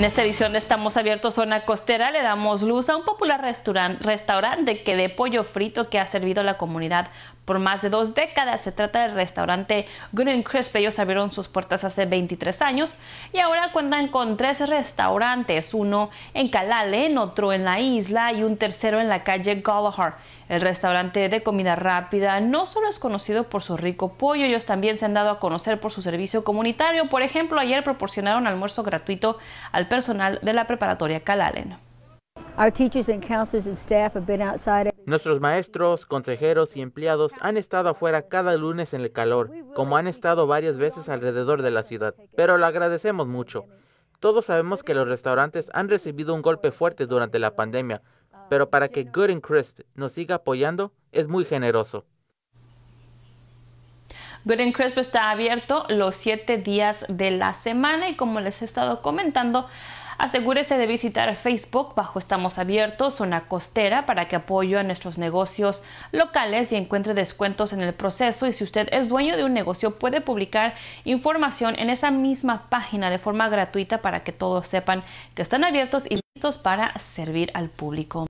En esta edición de Estamos Abiertos Zona Costera le damos luz a un popular restaurante que de pollo frito que ha servido a la comunidad por más de dos décadas. Se trata del restaurante Green Crisp. Ellos abrieron sus puertas hace 23 años y ahora cuentan con tres restaurantes, uno en en otro en la isla y un tercero en la calle Galahar. El restaurante de comida rápida no solo es conocido por su rico pollo, ellos también se han dado a conocer por su servicio comunitario. Por ejemplo, ayer proporcionaron almuerzo gratuito al personal de la preparatoria Calalen. Nuestros maestros, consejeros y empleados han estado afuera cada lunes en el calor, como han estado varias veces alrededor de la ciudad, pero lo agradecemos mucho. Todos sabemos que los restaurantes han recibido un golpe fuerte durante la pandemia, pero para que Good and Crisp nos siga apoyando es muy generoso. Good Crisp está abierto los 7 días de la semana y como les he estado comentando, Asegúrese de visitar Facebook bajo Estamos Abiertos, zona costera, para que apoye a nuestros negocios locales y encuentre descuentos en el proceso. Y si usted es dueño de un negocio, puede publicar información en esa misma página de forma gratuita para que todos sepan que están abiertos y listos para servir al público.